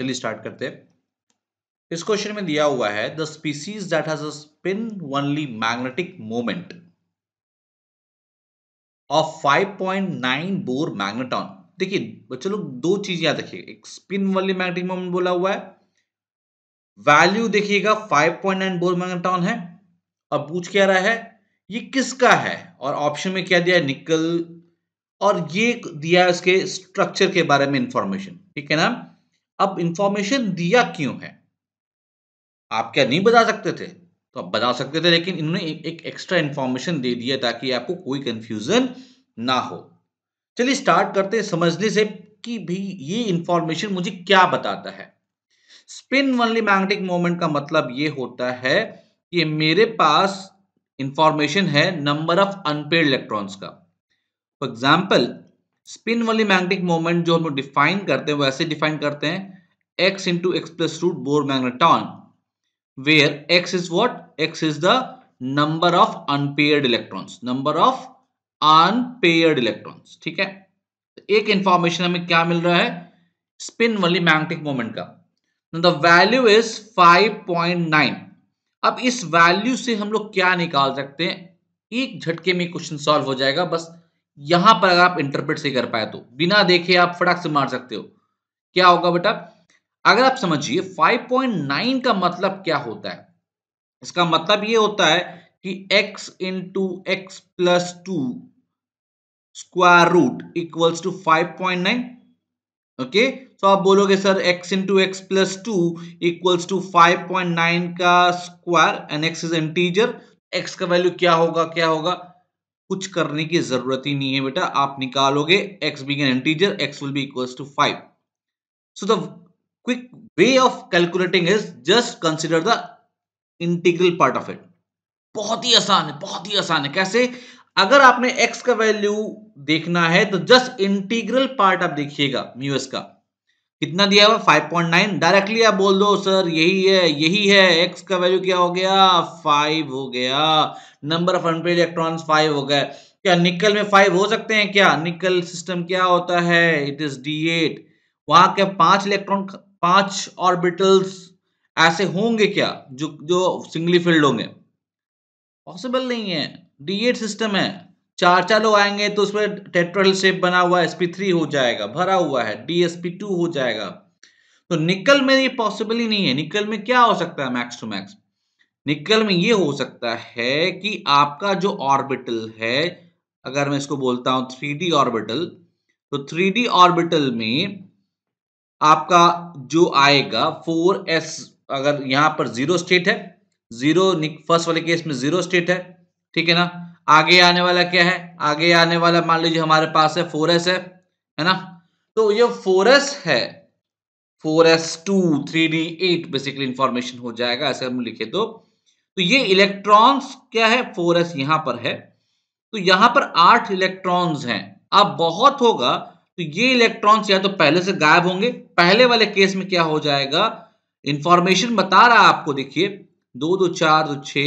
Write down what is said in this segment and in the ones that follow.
चलिए स्टार्ट करते हैं इस क्वेश्चन में दिया हुआ है the species that has a spin only magnetic moment of 5.9 Bohr magneton देखिए बच्चों लोग दो चीज याद रखिए एक स्पिन वाली मैग्नेटिक मोमेंट बोला हुआ है वैल्यू देखिएगा 5.9 बोर मैग्नेटॉन है और पूछ क्या रहा है ये किसका है और ऑप्शन में क्या दिया है निकल और ये दिया है उसके स्ट्रक्चर के बारे में इंफॉर्मेशन ठीक है ना अब इंफॉर्मेशन दिया क्यों है आप क्या नहीं बता सकते थे तो आप बता सकते थे लेकिन इन्होंने एक एक्स्ट्रा इंफॉर्मेशन दे दिया ताकि आपको कोई कंफ्यूजन ना हो चलिए स्टार्ट करते समझने से कि भी ये इंफॉर्मेशन मुझे क्या बताता है स्पिन वनली मैग्नेटिक मोमेंट का मतलब ये होता है कि मेरे पास इंफॉर्मेशन है नंबर ऑफ अनपेड इलेक्ट्रॉन्स का फॉर एग्जाम्पल स्पिन वाली मैग्नेटिक मोमेंट जो हम लोग डिफाइन करते हैं वो ऐसे डिफाइन करते हैं x into x plus root Bohr magneton where x is what x is the number of unpaired electrons number of unpaired electrons ठीक है तो एक इंफॉर्मेशन हमें क्या मिल रहा है स्पिन वाली मैग्नेटिक मोमेंट का द वैल्यू इज 5.9 अब इस वैल्यू से हम लोग क्या निकाल सकते हैं एक झटके में क्वेश्चन सॉल्व हो जाएगा बस यहां पर अगर आप इंटरप्रेट से कर पाए तो बिना देखे आप फटाक से मार सकते हो क्या होगा बेटा अगर आप समझिए 5.9 का मतलब क्या होता है इसका मतलब ये होता है कि x into x plus two square root equals to 5.9 okay तो आप बोलोगे sir x into x plus two equals to nine का square and x is integer x का वैल्यू क्या होगा क्या होगा कुछ करने की जरूरत ही नहीं है बेटा आप निकालोगे x be an integer x will be equals to five so the quick way of calculating is just consider the integral part of it बहुत ही आसान है बहुत ही आसान है कैसे अगर आपने x का वैल्यू देखना है तो जस्ट इंटीग्रल पार्ट आप देखिएगा म्यूएस का कितना दिया हुआ फाइव पॉइंट नाइन डायरेक्टली आप बोल दो सर यही है यही है एक्स का वैल्यू क्या हो गया फाइव हो गया number of unpaired electrons five हो गए क्या निकल में फाइव हो सकते हैं क्या निकल सिस्टम क्या होता है इट इज डी एट वहां के पांच इलेक्ट्रॉन पांच ऑर्बिटल्स ऐसे होंगे क्या जो जो सिंगली फील्ड होंगे पॉसिबल नहीं है डी एट सिस्टम है चार चार लोग आएंगे तो उसमें टेट्रल शेप बना हुआ sp3 थ्री हो जाएगा भरा हुआ है डी एस पी टू हो जाएगा तो निकल में ये पॉसिबल ही नहीं है निकल में क्या हो सकता है मैक्स टू मैक्स निकल में ये हो सकता है कि आपका जो ऑर्बिटल है अगर मैं इसको बोलता हूं थ्री डी ऑर्बिटल तो थ्री डी ऑर्बिटल में आपका जो आएगा फोर एस अगर यहां पर जीरो स्टेट है जीरो फर्स्ट वाले केस में जीरो स्टेट है ठीक है ना आगे आने वाला क्या है आगे आने वाला मान लीजिए हमारे पास है फोर है है ना तो ये फोर है four S two three D eight basically information हो जाएगा ऐसे हम लिखे तो तो ये इलेक्ट्रॉन्स क्या है फोर एस यहां पर है तो यहां पर आठ इलेक्ट्रॉन्स हैं अब बहुत होगा तो ये इलेक्ट्रॉन्स या तो पहले से गायब होंगे पहले वाले केस में क्या हो जाएगा इंफॉर्मेशन बता रहा है आपको देखिए दो दो चार दो छे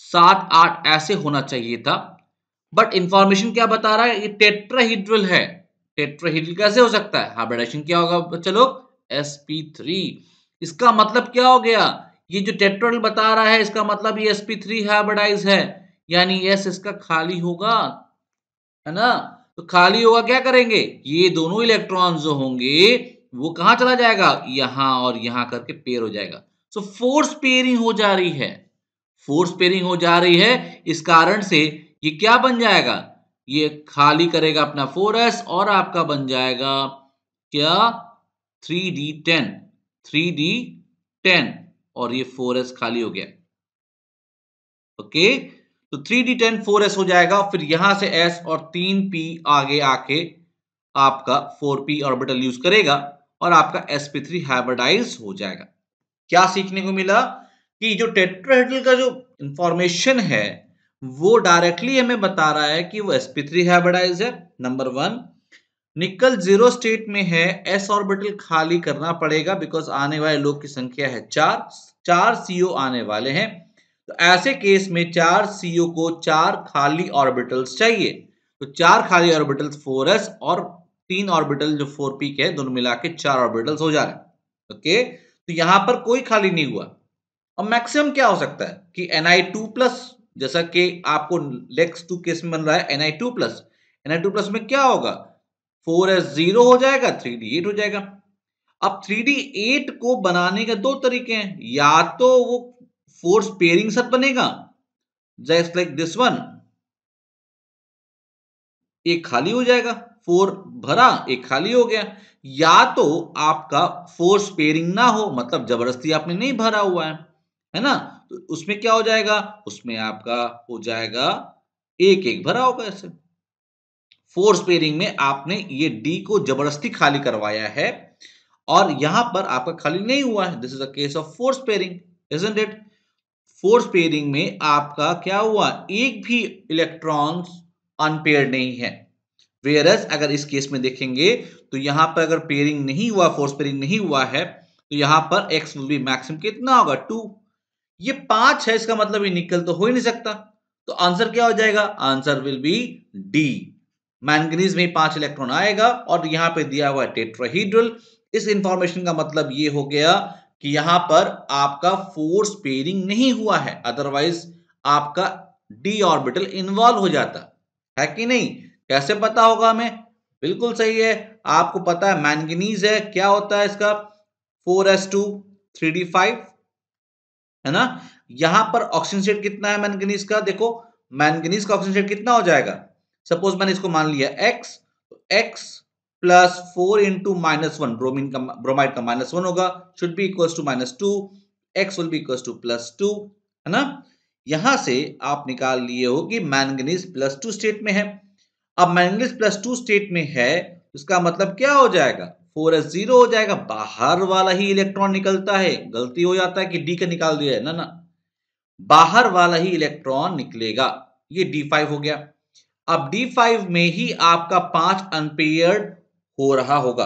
सात आठ ऐसे होना चाहिए था बट इंफॉर्मेशन क्या बता रहा है ये टेट्राहीड्रल है टेट्राहीड्रल कैसे हो सकता है हाइब्रिडाइजेशन क्या होगा बच्चे लोग sp3 इसका मतलब क्या हो गया ये जो टेट्रल बता रहा है इसका मतलब ये sp3 हाइब्रिडाइज है यानी s इसका खाली होगा है ना तो खाली होगा क्या करेंगे ये दोनों इलेक्ट्रॉन जो होंगे वो कहां चला जाएगा यहां और यहां करके पेयर हो जाएगा सो फोर्स पेयरिंग हो जा रही है फोर्स पेयरिंग हो जा रही है इस कारण से ये क्या बन जाएगा ये खाली करेगा अपना फोर एस और आपका बन जाएगा क्या three D ten three D ten और ये फोर एस खाली हो गया ओके तो three D ten four S हो जाएगा फिर यहां से एस और तीन पी आगे आके आपका फोर पी ऑर्बिटल यूज करेगा और आपका sp3 हाइब्रिडाइज हो जाएगा क्या सीखने को मिला कि जो टेट्राहेड्रल का जो इंफॉर्मेशन है वो डायरेक्टली हमें बता रहा है कि वो sp3 हाइब्रिडाइज है number one nickel zero state में है एस ऑर्बिटल खाली करना पड़ेगा बिकॉज आने वाले लोग की संख्या है चार चार सीओ आने वाले हैं तो ऐसे केस में चार सीओ को चार खाली ऑर्बिटल्स चाहिए तो चार खाली ऑर्बिटल्स फोर एस और तीन ऑर्बिटल जो फोर पी के दोनों मिला के चार ऑर्बिटल्स हो जा रहे हैं ओके तो यहां पर कोई खाली नहीं हुआ अब मैक्सिमम क्या हो सकता है कि एन आई टू प्लस जैसा कि आपको लेक्स टू केस में बन रहा है N I two plus N I two plus में क्या होगा फोर एस जीरो हो जाएगा थ्री डी एट हो जाएगा अब थ्री डी एट को बनाने के दो तरीके हैं या तो वो फोर्स पेयरिंग साथ बनेगा जस्ट लाइक दिस वन एक खाली हो जाएगा फोर भरा एक खाली हो गया या तो आपका फोर्स पेयरिंग ना हो मतलब जबरदस्ती आपने नहीं भरा हुआ है है ना तो उसमें क्या हो जाएगा उसमें आपका हो जाएगा एक एक भरा होगा ऐसे फोर्स पेयरिंग में आपने ये डी को जबरदस्ती खाली करवाया है और यहां पर आपका खाली नहीं हुआ है this is a case of force pairing isn't it force pairing में आपका क्या हुआ एक भी इलेक्ट्रॉन अनपेयर नहीं है वेयरस अगर इस केस में देखेंगे तो यहां पर अगर पेयरिंग नहीं हुआ फोर्स पेयरिंग नहीं हुआ है तो यहां पर एक्स विल बी मैक्सिमम कितना होगा टू ये पांच है इसका मतलब ये निकल तो हो ही नहीं सकता तो आंसर क्या हो जाएगा answer will be D manganese में पांच इलेक्ट्रॉन आएगा और यहां पे दिया हुआ टेट्राहीड्रल इस इंफॉर्मेशन का मतलब ये हो गया कि यहां पर आपका फोर्स पेयरिंग नहीं हुआ है अदरवाइज आपका डी ऑर्बिटल इन्वॉल्व हो जाता है कि नहीं कैसे पता होगा हमें बिल्कुल सही है आपको पता है मैंगनीज है क्या होता है इसका four S two three D five है ना यहां पर ऑक्सीजन सेट कितना है मैंगनीज का देखो मैंगनीज का ऑक्सीजन सेट कितना हो जाएगा सपोज मैंने इसको मान लिया एक्स तो x plus four into minus one bromine का ब्रोमाइड का माइनस वन होगा should be equal to minus two x will be equal to plus two है ना यहां से आप निकाल लिए हो कि मैंगनीज प्लस टू स्टेट में है अब मैंगनीज प्लस टू स्टेट में है इसका मतलब क्या हो जाएगा फोर एस जीरो हो जाएगा बाहर वाला ही इलेक्ट्रॉन निकलता है गलती हो जाता है कि डी का निकाल दिया है ना ना बाहर वाला ही इलेक्ट्रॉन निकलेगा ये डी फाइव हो गया अब डी फाइव में ही आपका पांच अनपेयर्ड हो रहा होगा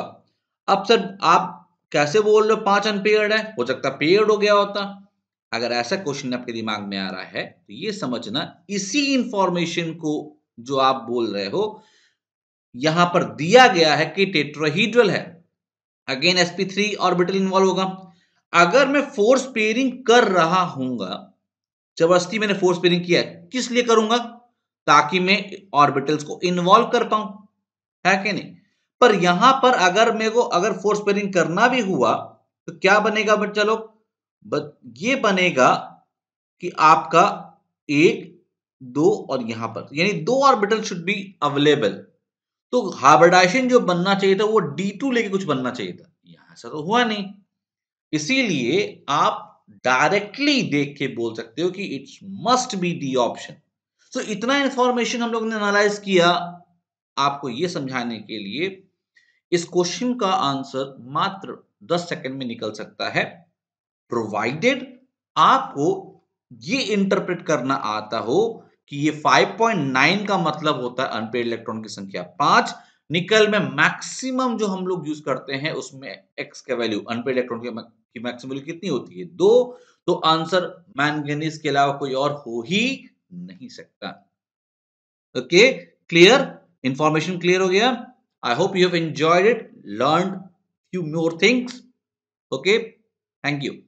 अब सर आप कैसे बोल रहे हो पांच अनपेयर्ड है हो सकता पेयर्ड हो गया होता अगर ऐसा क्वेश्चन आपके दिमाग में आ रहा है तो ये समझना इसी इंफॉर्मेशन को जो आप बोल रहे हो यहां पर दिया गया है कि टेट्राहीड्रल है अगेन sp3 ऑर्बिटल इन्वॉल्व होगा अगर मैं फोर्स पेयरिंग कर रहा हूंगा जबरदस्ती मैंने फोर्स पेयरिंग किया है किस लिए करूंगा ताकि मैं ऑर्बिटल्स को इन्वॉल्व कर पाऊं है कि नहीं पर यहां पर अगर मेरे को अगर फोर्स पेयरिंग करना भी हुआ तो क्या बनेगा बट चलो बट ये बनेगा कि आपका एक दो और यहां पर यानी दो ऑर्बिटल शुड बी अवेलेबल तो हाइब्रिडाइजेशन जो बनना चाहिए था वो डी टू लेके कुछ बनना चाहिए था यहां ऐसा तो हुआ नहीं इसीलिए आप डायरेक्टली देख के बोल सकते हो कि it's must be D option तो इतना इंफॉर्मेशन हम लोग ने एनालाइज किया आपको ये समझाने के लिए इस क्वेश्चन का आंसर मात्र 10 सेकंड में निकल सकता है प्रोवाइडेड आपको ये इंटरप्रेट करना आता हो कि ये 5.9 का मतलब होता है अनपेड इलेक्ट्रॉन की संख्या पांच निकल में मैक्सिमम जो हम लोग यूज करते हैं उसमें एक्स का वैल्यू अनपेड इलेक्ट्रॉन की मैक्सिमम वैल्यू कितनी होती है दो तो आंसर मैंगनीज के अलावा कोई और हो ही नहीं सकता ओके क्लियर इंफॉर्मेशन क्लियर हो गया I hope you have enjoyed it learn few more things okay thank you